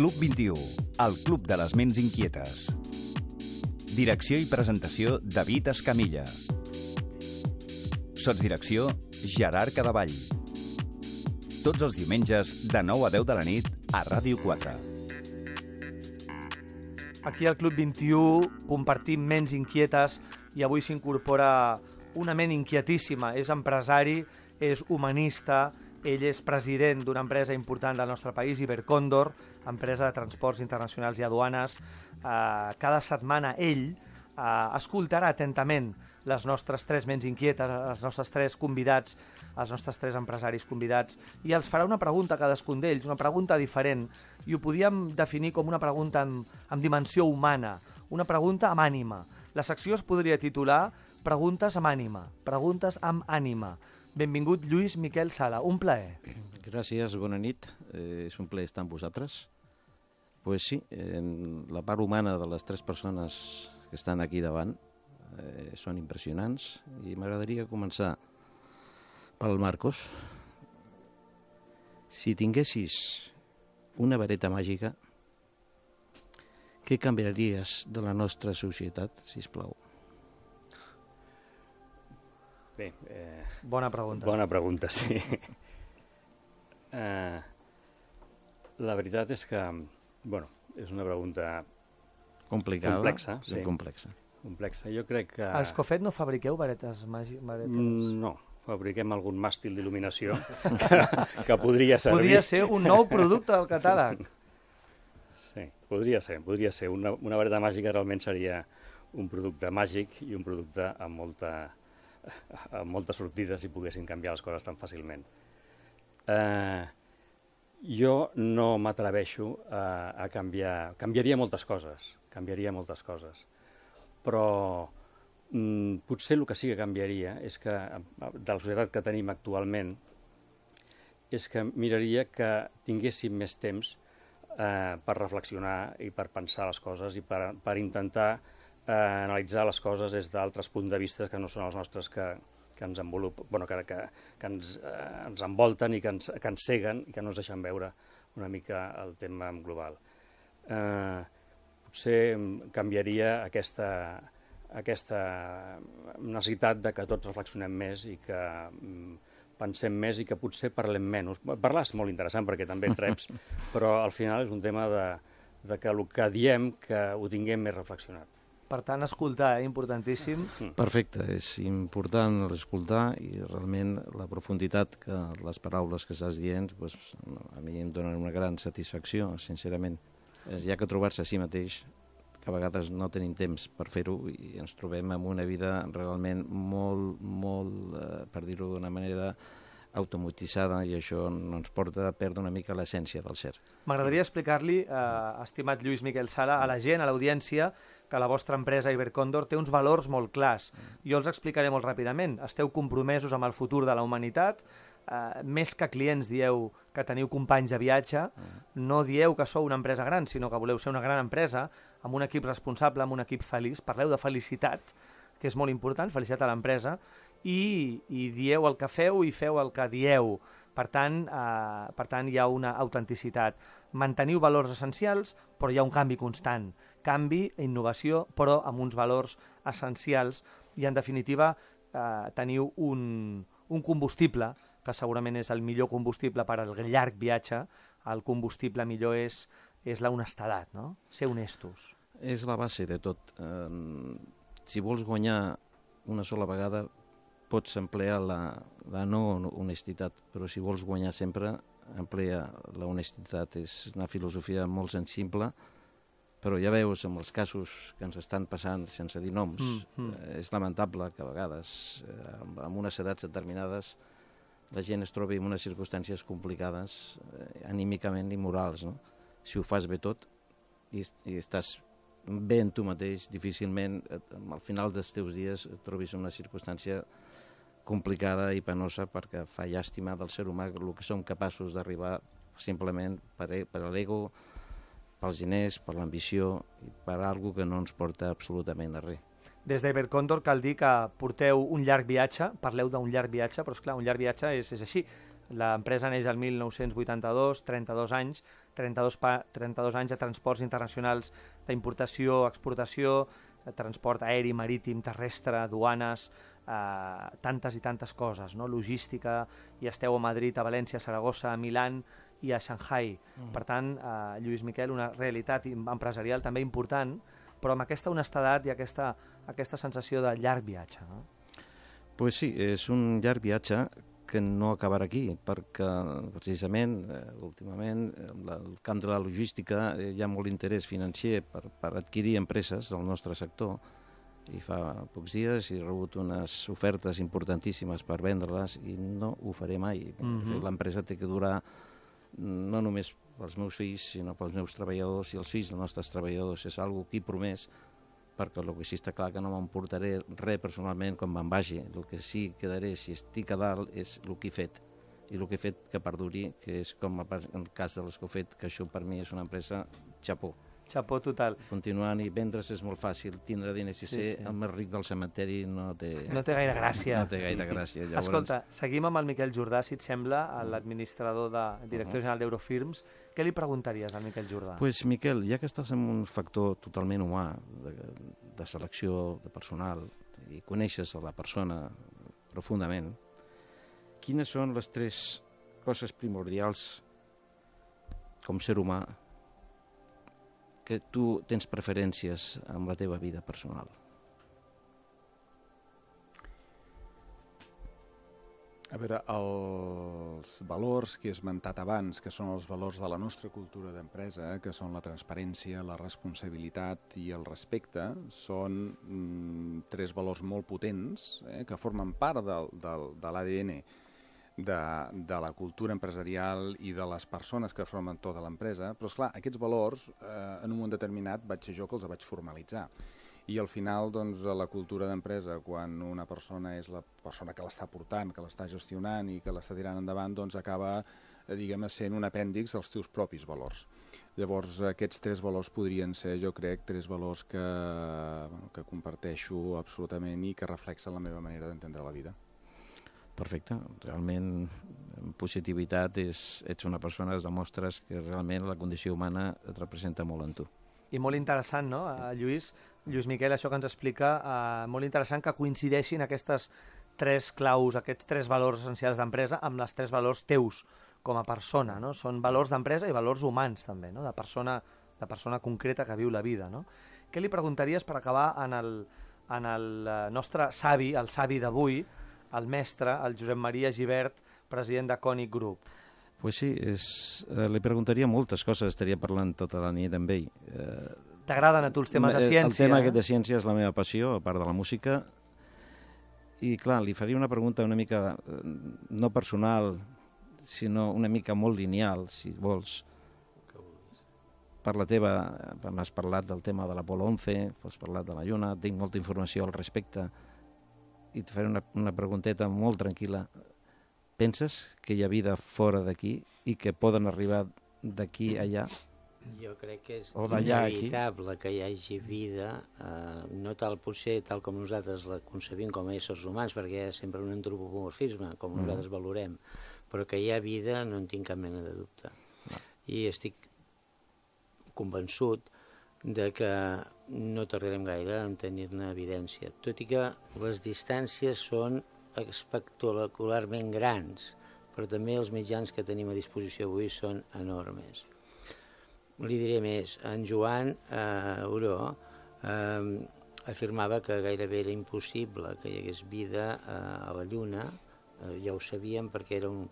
Club 21, el club de les ments inquietes. Direcció i presentació, David Escamilla. Sots direcció, Gerard Cadavall. Tots els diumenges, de 9 a 10 de la nit, a Ràdio 4. Aquí al Club 21 compartim ments inquietes i avui s'incorpora una ment inquietíssima. És empresari, és humanista, ell és president d'una empresa important del nostre país, Ibercondor, empresa de transports internacionals i aduanes. Eh, cada setmana ell eh, escoltarà atentament les nostres tres menys inquietes, els nostres tres convidats, els nostres tres empresaris convidats, i els farà una pregunta a cadascun d'ells, una pregunta diferent, i ho podíem definir com una pregunta amb, amb dimensió humana, una pregunta amb ànima. La secció es podria titular Preguntes amb ànima, preguntes amb ànima. Benvingut Lluís Miquel Sala, un plaer. Gràcies, bona nit. Eh, és un plaer estar amb vosaltres. Pues sí, eh, la part humana de les tres persones que estan aquí davant eh, són impressionants i m'agradaria començar pel Marcos. Si tinguessis una vareta màgica, què canviaries de la nostra societat, si us plau? Bé, eh... Bona pregunta. Bona pregunta, sí. eh, la veritat és que, bueno, és una pregunta... Complicada. Complexa, sí. Complexa. Complexa. Jo crec que... A Escofet no fabriqueu varetes màgiques? Varetes... Mm, no, fabriquem algun màstil d'il·luminació que, que podria servir. Podria ser un nou producte del catàleg. Sí, podria ser, podria ser. Una, una vareta màgica realment seria un producte màgic i un producte amb molta a moltes sortides i poguessin canviar les coses tan fàcilment. Eh, jo no m'atreveixo a, eh, a canviar... Canviaria moltes coses, canviaria moltes coses, però mm, potser el que sí que canviaria és que, de la societat que tenim actualment, és que miraria que tinguéssim més temps eh, per reflexionar i per pensar les coses i per, per intentar eh, analitzar les coses des d'altres punts de vista que no són els nostres que, que ens envolup, bueno, que, que, que ens, eh, ens envolten i que ens, que ens ceguen i que no ens deixen veure una mica el tema global. Eh, potser canviaria aquesta, aquesta necessitat de que tots reflexionem més i que mm, pensem més i que potser parlem menys. Parlar és molt interessant perquè també treps, però al final és un tema de, de que el que diem que ho tinguem més reflexionat. Per tant, escoltar, eh? importantíssim. Mm. Perfecte, és important escoltar i realment la profunditat que les paraules que estàs dient pues, a mi em donen una gran satisfacció, sincerament. Ja que trobar-se a si mateix que a vegades no tenim temps per fer-ho i ens trobem amb una vida realment molt, molt, eh, per dir-ho d'una manera, automatitzada i això no ens porta a perdre una mica l'essència del CERC. M'agradaria explicar-li, eh, estimat Lluís Miquel Sala, a la gent, a l'audiència, que la vostra empresa Ibercondor té uns valors molt clars. Jo els explicaré molt ràpidament. Esteu compromesos amb el futur de la humanitat, eh, més que clients dieu que teniu companys de viatge, no dieu que sou una empresa gran, sinó que voleu ser una gran empresa, amb un equip responsable, amb un equip feliç. Parleu de felicitat, que és molt important, felicitat a l'empresa, i, i dieu el que feu i feu el que dieu. Per tant, eh, per tant hi ha una autenticitat. Manteniu valors essencials, però hi ha un canvi constant. Canvi, innovació, però amb uns valors essencials. I, en definitiva, eh, teniu un, un combustible que segurament és el millor combustible per al llarg viatge. El combustible millor és, és la honestedat, no? Ser honestos. És la base de tot. Eh, si vols guanyar una sola vegada, pots emplear la, la no honestitat, però si vols guanyar sempre, emplea la honestitat. És una filosofia molt sensible, però ja veus, amb els casos que ens estan passant, sense dir noms, mm -hmm. és lamentable que a vegades, eh, amb, amb unes edats determinades, la gent es trobi en unes circumstàncies complicades, eh, anímicament i morals, no? Si ho fas bé tot i, i estàs bé en tu mateix, difícilment al final dels teus dies et trobis una circumstància complicada i penosa perquè fa llàstima del ser humà el que som capaços d'arribar simplement per, e, per l'ego, pels diners, per l'ambició, i per algo que no ens porta absolutament a res. Des d'Ever Condor cal dir que porteu un llarg viatge, parleu d'un llarg viatge, però és clar, un llarg viatge és, és així L'empresa neix el 1982, 32 anys, 32, pa, 32 anys de transports internacionals d'importació, exportació, eh, transport aeri, marítim, terrestre, duanes, eh, tantes i tantes coses, no? logística, i esteu a Madrid, a València, a Saragossa, a Milán i a Shanghai. Mm. Per tant, eh, Lluís Miquel, una realitat empresarial també important, però amb aquesta honestedat i aquesta, aquesta sensació de llarg viatge. No? Pues sí, és un llarg viatge que no acabarà aquí, perquè precisament eh, últimament en eh, el camp de la logística eh, hi ha molt interès financer per, per adquirir empreses del nostre sector i fa pocs dies he rebut unes ofertes importantíssimes per vendre-les i no ho faré mai. Mm -hmm. L'empresa té que durar no només pels meus fills, sinó pels meus treballadors i els fills dels nostres treballadors. És algo que he promès perquè el que sí està clar que no m'emportaré res personalment quan me'n vagi. El que sí quedaré, si estic a dalt, és el que he fet i el que he fet que perduri, que és com el cas de les que he fet, que això per mi és una empresa xapó. Xapó total. Continuant i vendre's és molt fàcil, tindre diners i sí, ser sí. el més ric del cementeri no té... No té gaire gràcia. No té gaire gràcia. Llavors... Escolta, seguim amb el Miquel Jordà, si et sembla, l'administrador de director uh -huh. general d'Eurofirms. Què li preguntaries al Miquel Jordà? Pues, Miquel, ja que estàs en un factor totalment humà, de, de selecció, de personal, i coneixes a la persona profundament, quines són les tres coses primordials com ser humà que tu tens preferències amb la teva vida personal? A veure, els valors que he esmentat abans, que són els valors de la nostra cultura d'empresa, eh, que són la transparència, la responsabilitat i el respecte, són mm, tres valors molt potents eh, que formen part del, del, de l'ADN de, de la cultura empresarial i de les persones que formen tota l'empresa, però, és clar, aquests valors, eh, en un moment determinat, vaig ser jo que els vaig formalitzar. I al final, doncs, la cultura d'empresa, quan una persona és la persona que l'està portant, que l'està gestionant i que l'està tirant endavant, doncs acaba, eh, diguem sent un apèndix dels teus propis valors. Llavors, aquests tres valors podrien ser, jo crec, tres valors que, bueno, que comparteixo absolutament i que reflexen la meva manera d'entendre la vida perfecte. Realment, en positivitat, és, ets una persona, es demostres que realment la condició humana et representa molt en tu. I molt interessant, no, sí. Eh, Lluís? Lluís Miquel, això que ens explica, eh, molt interessant que coincideixin aquestes tres claus, aquests tres valors essencials d'empresa amb les tres valors teus com a persona, no? Són valors d'empresa i valors humans, també, no? De persona, de persona concreta que viu la vida, no? Què li preguntaries per acabar en el, en el eh, nostre savi, el savi d'avui, el mestre, el Josep Maria Givert, president de Conic Group. Pues sí, és, eh, li preguntaria moltes coses, estaria parlant tota la nit amb ell. Eh, T'agraden a tu els temes de eh, ciència? El tema eh? aquest de ciència és la meva passió, a part de la música. I clar, li faria una pregunta una mica eh, no personal, sinó una mica molt lineal, si vols. Per la teva, eh, m'has parlat del tema de l'Apolo 11, has parlat de la Lluna, tinc molta informació al respecte i et faré una, una pregunteta molt tranquil·la. Penses que hi ha vida fora d'aquí i que poden arribar d'aquí allà? Jo crec que és inevitable aquí? que hi hagi vida, eh, no tal potser tal com nosaltres la concebim com a éssers humans, perquè hi ha sempre un antropomorfisme, com mm. nosaltres valorem, però que hi ha vida no en tinc cap mena de dubte. No. I estic convençut de que no tardarem gaire en tenir-ne evidència, tot i que les distàncies són espectacularment grans, però també els mitjans que tenim a disposició avui són enormes. Li diré més, en Joan eh, Uró eh, afirmava que gairebé era impossible que hi hagués vida eh, a la Lluna, eh, ja ho sabíem perquè era un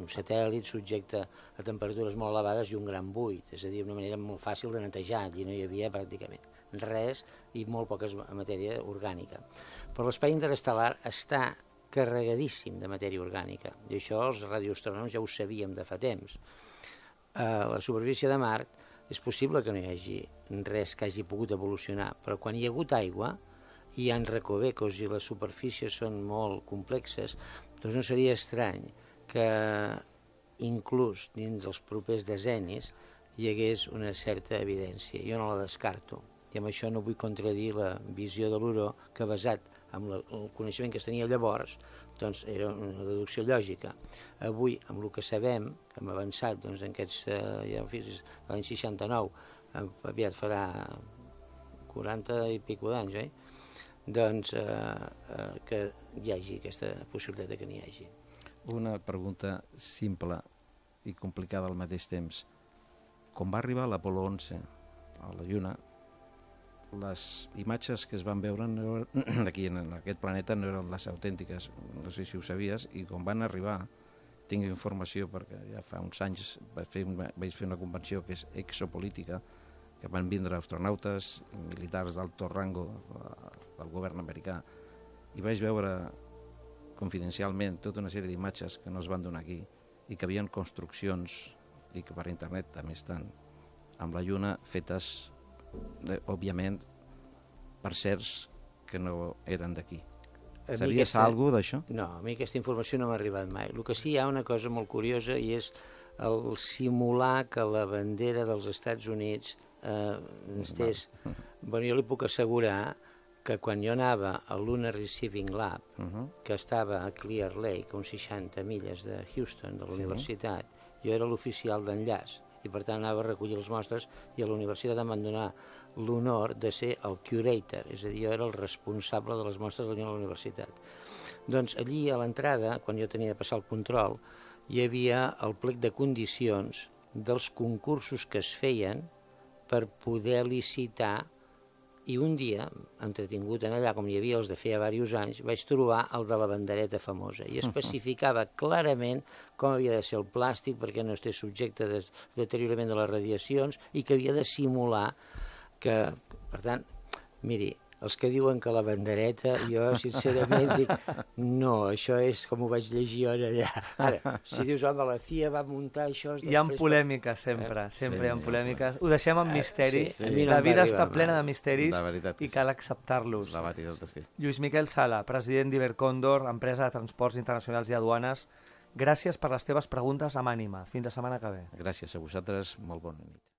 un satèl·lit subjecte a temperatures molt elevades i un gran buit, és a dir, una manera molt fàcil de netejar, i no hi havia pràcticament res i molt poca matèria orgànica. Però l'espai interestel·lar està carregadíssim de matèria orgànica, i això els radioastrònoms ja ho sabíem de fa temps. A la superfície de Mart és possible que no hi hagi res que hagi pogut evolucionar, però quan hi ha hagut aigua, hi ha recovecos i les superfícies són molt complexes, doncs no seria estrany que inclús dins els propers desenis hi hagués una certa evidència. Jo no la descarto. I amb això no vull contradir la visió de l'Uró, que basat en el coneixement que es tenia llavors, doncs era una deducció lògica. Avui, amb el que sabem, que hem avançat doncs, en aquests, eh, ja fins l'any 69, aviat farà 40 i pico d'anys, eh? doncs eh, eh, que hi hagi aquesta possibilitat que n'hi hagi una pregunta simple i complicada al mateix temps. Com va arribar l'Apolo 11 a la Lluna, les imatges que es van veure no eren, aquí en aquest planeta no eren les autèntiques, no sé si ho sabies, i com van arribar, tinc informació perquè ja fa uns anys vaig fer una, vaig fer una convenció que és exopolítica, que van vindre astronautes, militars d'alto rango eh, del govern americà, i vaig veure confidencialment tota una sèrie d'imatges que no es van donar aquí i que havien construccions i que per internet també estan amb la lluna fetes de, òbviament per certs que no eren d'aquí. Sabies aquesta... algú d'això? No, a mi aquesta informació no m'ha arribat mai. El que sí hi ha una cosa molt curiosa i és el simular que la bandera dels Estats Units eh, estés... tés... Bueno, jo li puc assegurar que quan jo anava al Luna Receiving Lab, uh mhm. -huh. que estava a Clear Lake, a uns 60 milles de Houston, de la sí. universitat, jo era l'oficial d'enllaç i per tant anava a recollir les mostres i a la universitat em van donar l'honor de ser el curator, és a dir, jo era el responsable de les mostres de la universitat. Doncs allí a l'entrada, quan jo tenia de passar el control, hi havia el plec de condicions dels concursos que es feien per poder licitar i un dia, entretingut en allà, com hi havia els de feia diversos anys, vaig trobar el de la bandereta famosa i especificava clarament com havia de ser el plàstic perquè no estés subjecte de deteriorament de les radiacions i que havia de simular que, per tant, miri, els que diuen que la bandereta, jo sincerament dic, no, això és com ho vaig llegir ara allà. Ara, si dius, home, la CIA va muntar això... Hi ha polèmiques, sempre, eh? sempre sí, hi ha polèmiques. Ho deixem en eh, misteri, sí, sí. la vida està plena de misteris i cal acceptar-los. Sí. Lluís Miquel Sala, president d'Ibercondor, empresa de transports internacionals i aduanes, gràcies per les teves preguntes amb ànima. Fins la setmana que ve. Gràcies a vosaltres, molt bona nit.